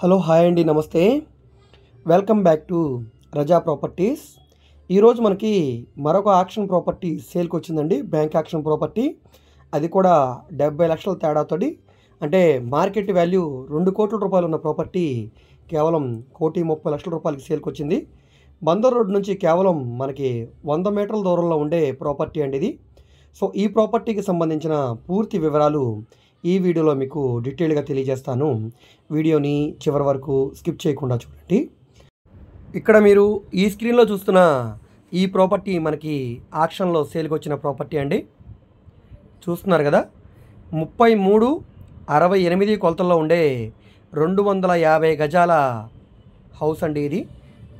hello hi అండి నమస్తే welcome back to Raza properties ఈరోజు మనకి మరొక ఆక్షన్ ప్రాపర్టీ సేల్కి వచ్చిందండి బ్యాంక్ ఆక్షన్ ప్రాపర్టీ అది కూడా డెబ్బై లక్షల తేడాతోటి అంటే మార్కెట్ వాల్యూ రెండు కోట్ల రూపాయలు ఉన్న ప్రాపర్టీ కేవలం కోటి ముప్పై లక్షల రూపాయలకి సేల్కి వచ్చింది బందర్ రోడ్ నుంచి కేవలం మనకి వంద మీటర్ల దూరంలో ఉండే ప్రాపర్టీ అండి ఇది సో ఈ ప్రాపర్టీకి సంబంధించిన పూర్తి వివరాలు ఈ వీడియోలో మీకు డీటెయిల్గా తెలియజేస్తాను వీడియోని చివరి వరకు స్కిప్ చేయకుండా చూడండి ఇక్కడ మీరు ఈ స్క్రీన్లో చూస్తున్న ఈ ప్రాపర్టీ మనకి ఆక్షన్లో సేల్కి వచ్చిన ప్రాపర్టీ అండి చూస్తున్నారు కదా ముప్పై మూడు అరవై ఎనిమిది కొలతల్లో ఉండే రెండు వందల యాభై గజాల హౌస్ అండి ఇది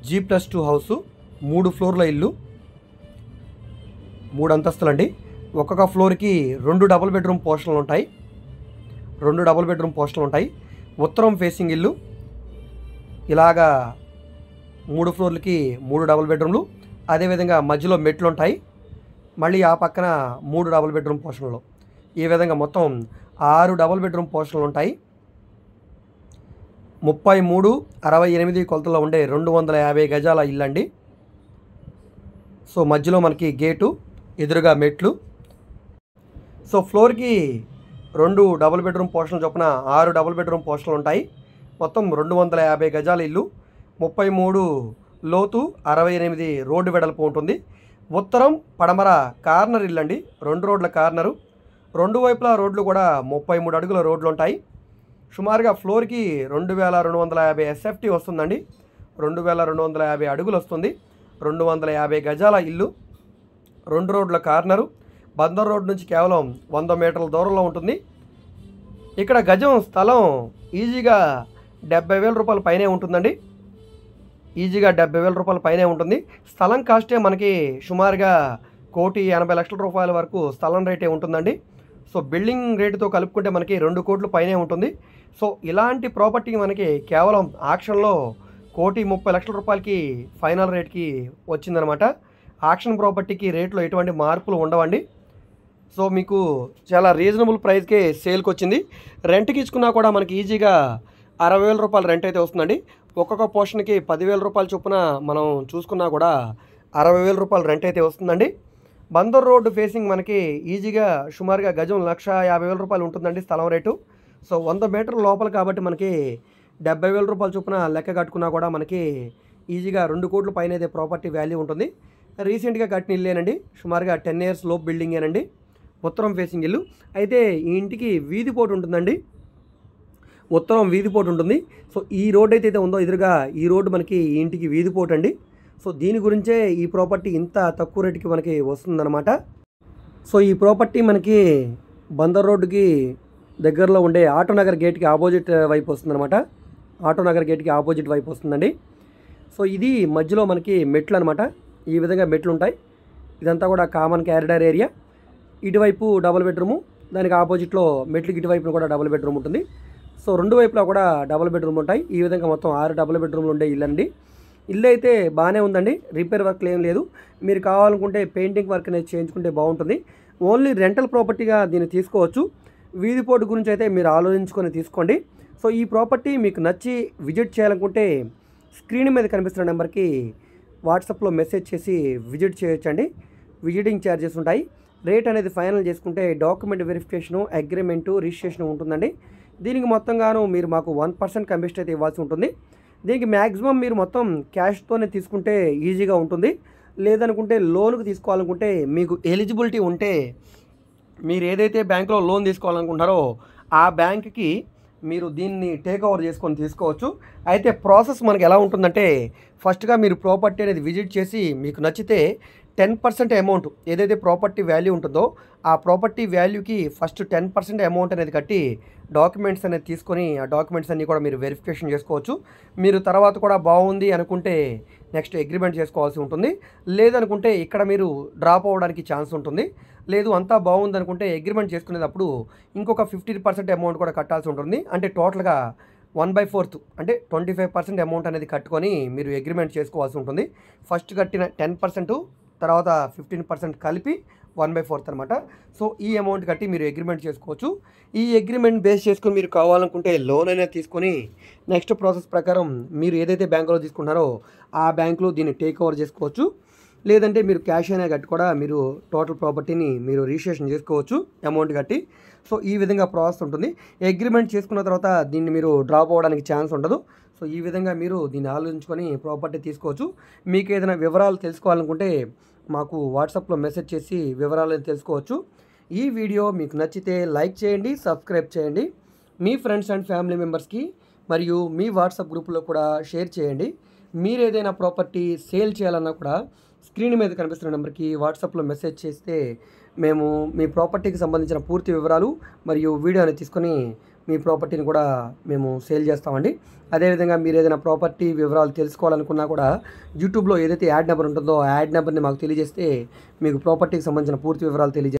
జీ ప్లస్ టూ హౌసు మూడు ఫ్లోర్ల ఇల్లు మూడు అంతస్తులండి ఒక్కొక్క ఫ్లోర్కి రెండు డబుల్ బెడ్రూమ్ పోర్షన్లు ఉంటాయి రెండు డబుల్ బెడ్రూమ్ పోస్టులు ఉంటాయి ఉత్తరం ఫేసింగ్ ఇల్లు ఇలాగా మూడు ఫ్లోర్లకి మూడు డబుల్ బెడ్రూమ్లు అదేవిధంగా మధ్యలో మెట్లు ఉంటాయి మళ్ళీ ఆ పక్కన మూడు డబుల్ బెడ్రూమ్ పోషణలు ఈ విధంగా మొత్తం ఆరు డబుల్ బెడ్రూమ్ పోస్టులు ఉంటాయి ముప్పై మూడు అరవై ఎనిమిది కొలతల్లో ఉండే రెండు వందల యాభై గజాల ఇల్లండి సో మధ్యలో మనకి గేటు ఎదురుగా మెట్లు సో ఫ్లోర్కి రెండు డబుల్ బెడ్రూమ్ పోర్షన్ చొప్పున ఆరు డబుల్ బెడ్రూమ్ పోర్షన్లు ఉంటాయి మొత్తం రెండు వందల యాభై గజాల ఇల్లు ముప్పై మూడు లోతు అరవై ఎనిమిది రోడ్డు వెడల్పు ఉంటుంది ఉత్తరం పడమర కార్నర్ ఇల్లు అండి రెండు రోడ్ల కార్నరు రెండు వైపులా రోడ్లు కూడా ముప్పై మూడు అడుగుల రోడ్లు ఉంటాయి సుమారుగా ఫ్లోర్కి రెండు వేల రెండు వందల యాభై ఎస్ఎఫ్టీ వస్తుందండి రెండు వేల రెండు వందల యాభై అడుగులు వస్తుంది రెండు వందల యాభై గజాల ఇల్లు రెండు రోడ్ల కార్నరు బందర్ రోడ్ నుంచి కేవలం వంద మీటర్ల దూరంలో ఉంటుంది ఇక్కడ గజం స్థలం ఈజీగా డెబ్బై వేల రూపాయల పైనే ఉంటుందండి ఈజీగా డెబ్బై వేల రూపాయల పైనే ఉంటుంది స్థలం కాస్టే మనకి సుమారుగా కోటి ఎనభై లక్షల రూపాయల వరకు స్థలం రేటే ఉంటుందండి సో బిల్డింగ్ రేటుతో కలుపుకుంటే మనకి రెండు కోట్ల పైనే ఉంటుంది సో ఇలాంటి ప్రాపర్టీ మనకి కేవలం ఆక్షన్లో కోటి ముప్పై లక్షల రూపాయలకి ఫైనల్ రేట్కి వచ్చిందనమాట ఆక్షన్ ప్రాపర్టీకి రేట్లో ఎటువంటి మార్పులు ఉండవండి సో మీకు చాలా రీజనబుల్ ప్రైస్కే సేల్కి వచ్చింది రెంట్కి ఇచ్చుకున్నా కూడా మనకి ఈజీగా అరవై వేల రూపాయలు రెంట్ అయితే వస్తుందండి ఒక్కొక్క పోర్షన్కి పదివేల రూపాయలు చొప్పున మనం చూసుకున్నా కూడా అరవై వేల రూపాయలు రెంట్ అయితే వస్తుందండి బందర్ రోడ్డు ఫేసింగ్ మనకి ఈజీగా సుమారుగా గజం లక్ష యాభై వేల రూపాయలు ఉంటుందండి స్థలం రేటు సో వంద మీటర్ లోపల కాబట్టి మనకి డెబ్బై వేల రూపాయల చొప్పున లెక్క కట్టుకున్నా కూడా మనకి ఈజీగా రెండు కోట్ల పైన అయితే ప్రాపర్టీ వాల్యూ ఉంటుంది రీసెంట్గా కట్టిన ఇల్లేనండి సుమారుగా టెన్ ఇయర్స్ లోపు బిల్డింగేనండి ఉత్తరం ఫేసింగ్ ఇల్లు అయితే ఈ ఇంటికి వీధి పోటు ఉంటుందండి ఉత్తరం వీధి పోటు ఉంటుంది సో ఈ రోడ్ అయితే ఉందో ఎదురుగా ఈ రోడ్డు మనకి ఈ ఇంటికి వీధి పోటు అండి సో దీని గురించే ఈ ప్రాపర్టీ ఇంత తక్కువ రేటుకి మనకి వస్తుందన్నమాట సో ఈ ప్రాపర్టీ మనకి బందర్ రోడ్డుకి దగ్గరలో ఉండే ఆటోనగర్ గేట్కి ఆపోజిట్ వైపు వస్తుందన్నమాట ఆటోనగర్ గేట్కి ఆపోజిట్ వైపు వస్తుందండి సో ఇది మధ్యలో మనకి మెట్లు అనమాట ఈ విధంగా మెట్లు ఉంటాయి ఇదంతా కూడా కామన్ క్యారిడార్ ఏరియా ఇటువైపు డబుల్ బెడ్రూము దానికి ఆపోజిట్లో మెట్లకి ఇటువైపున కూడా డబుల్ బెడ్రూమ్ ఉంటుంది సో రెండు వైపులా కూడా డబుల్ బెడ్రూమ్ ఉంటాయి ఈ విధంగా మొత్తం ఆరు డబుల్ బెడ్రూమ్లు ఉండే ఇల్లు అండి ఇల్లు అయితే బాగానే ఉందండి రిపేర్ వర్క్ ఏం లేదు మీరు కావాలనుకుంటే పెయింటింగ్ వర్క్ అనేది చేయించుకుంటే బాగుంటుంది ఓన్లీ రెంటల్ ప్రాపర్టీగా దీన్ని తీసుకోవచ్చు వీధి పోటు గురించి అయితే మీరు ఆలోచించుకొని తీసుకోండి సో ఈ ప్రాపర్టీ మీకు నచ్చి విజిట్ చేయాలనుకుంటే స్క్రీన్ మీద కనిపిస్తున్న నెంబర్కి వాట్సాప్లో మెసేజ్ చేసి విజిట్ చేయొచ్చండి విజిటింగ్ ఛార్జెస్ ఉంటాయి రేట్ అనేది ఫైనల్ చేసుకుంటే డాక్యుమెంట్ వెరిఫికేషను అగ్రిమెంటు రిజిస్ట్రేషన్ ఉంటుందండి దీనికి మొత్తంగాను మీరు మాకు వన్ పర్సెంట్ కమిషన్ అయితే ఇవ్వాల్సి ఉంటుంది దీనికి మ్యాక్సిమం మీరు మొత్తం క్యాష్తోనే తీసుకుంటే ఈజీగా ఉంటుంది లేదనుకుంటే లోన్కి తీసుకోవాలనుకుంటే మీకు ఎలిజిబిలిటీ ఉంటే మీరు ఏదైతే బ్యాంకులో లోన్ తీసుకోవాలనుకుంటారో ఆ బ్యాంక్కి మీరు దీన్ని టేక్ ఓవర్ చేసుకొని తీసుకోవచ్చు అయితే ప్రాసెస్ మనకు ఎలా ఉంటుందంటే ఫస్ట్గా మీరు ప్రాపర్టీ అనేది విజిట్ చేసి మీకు నచ్చితే టెన్ పర్సెంట్ అమౌంట్ ఏదైతే ప్రాపర్టీ వాల్యూ ఉంటుందో ఆ ప్రాపర్టీ వాల్యూకి ఫస్ట్ టెన్ పర్సెంట్ అమౌంట్ అనేది కట్టి డాక్యుమెంట్స్ అనేది తీసుకొని ఆ డాక్యుమెంట్స్ అన్నీ కూడా మీరు వెరిఫికేషన్ చేసుకోవచ్చు మీరు తర్వాత కూడా బాగుంది అనుకుంటే నెక్స్ట్ అగ్రిమెంట్ చేసుకోవాల్సి ఉంటుంది లేదనుకుంటే ఇక్కడ మీరు డ్రాప్ అవ్వడానికి ఛాన్స్ ఉంటుంది లేదు అంతా బాగుంది అనుకుంటే అగ్రిమెంట్ చేసుకునేటప్పుడు ఇంకొక ఫిఫ్టీన్ పర్సెంట్ అమౌంట్ కూడా కట్టాల్సి ఉంటుంది అంటే టోటల్గా వన్ బై ఫోర్త్ అంటే ట్వంటీ ఫైవ్ పర్సెంట్ అమౌంట్ అనేది కట్టుకొని మీరు అగ్రిమెంట్ చేసుకోవాల్సి ఉంటుంది ఫస్ట్ కట్టిన టెన్ పర్సెంట్ తర్వాత ఫిఫ్టీన్ పర్సెంట్ కలిపి వన్ బై ఫోర్త్ అనమాట సో ఈ అమౌంట్ కట్టి మీరు అగ్రిమెంట్ చేసుకోవచ్చు ఈ అగ్రిమెంట్ బేస్ చేసుకుని మీరు కావాలనుకుంటే లోన్ అయినా తీసుకొని నెక్స్ట్ ప్రాసెస్ ప్రకారం మీరు ఏదైతే బ్యాంకులో తీసుకున్నారో ఆ బ్యాంకులో దీన్ని టేక్ ఓవర్ చేసుకోవచ్చు లేదంటే మీరు క్యాష్ అయినా కట్టి కూడా మీరు టోటల్ ప్రాపర్టీని మీరు రిజిస్ట్రేషన్ చేసుకోవచ్చు అమౌంట్ కట్టి సో ఈ విధంగా ప్రాసెస్ ఉంటుంది అగ్రిమెంట్ చేసుకున్న తర్వాత దీన్ని మీరు డ్రాప్ అవ్వడానికి ఛాన్స్ ఉండదు సో ఈ విధంగా మీరు దీన్ని ఆలోచించుకొని ప్రాపర్టీ తీసుకోవచ్చు మీకు ఏదైనా వివరాలు తెలుసుకోవాలనుకుంటే మాకు వాట్సాప్లో మెసేజ్ చేసి వివరాలు తెలుసుకోవచ్చు ఈ వీడియో మీకు నచ్చితే లైక్ చేయండి సబ్స్క్రైబ్ చేయండి మీ ఫ్రెండ్స్ అండ్ ఫ్యామిలీ మెంబర్స్కి మరియు మీ వాట్సాప్ గ్రూప్లో కూడా షేర్ చేయండి మీరు ఏదైనా ప్రాపర్టీ సేల్ చేయాలన్నా కూడా స్క్రీన్ మీద కనిపిస్తున్న నెంబర్కి వాట్సాప్లో మెసేజ్ చేస్తే మేము మీ ప్రాపర్టీకి సంబంధించిన పూర్తి వివరాలు మరియు వీడియోని తీసుకొని మీ ప్రాపర్టీని కూడా మేము సేల్ చేస్తామండి అదేవిధంగా మీరు ఏదైనా ప్రాపర్టీ వివరాలు తెలుసుకోవాలనుకున్నా కూడా యూట్యూబ్లో ఏదైతే యాడ్ నెంబర్ ఉంటుందో ఆ యాడ్ నెంబర్ని మాకు తెలియజేస్తే మీకు ప్రాపర్టీకి సంబంధించిన పూర్తి వివరాలు తెలియజే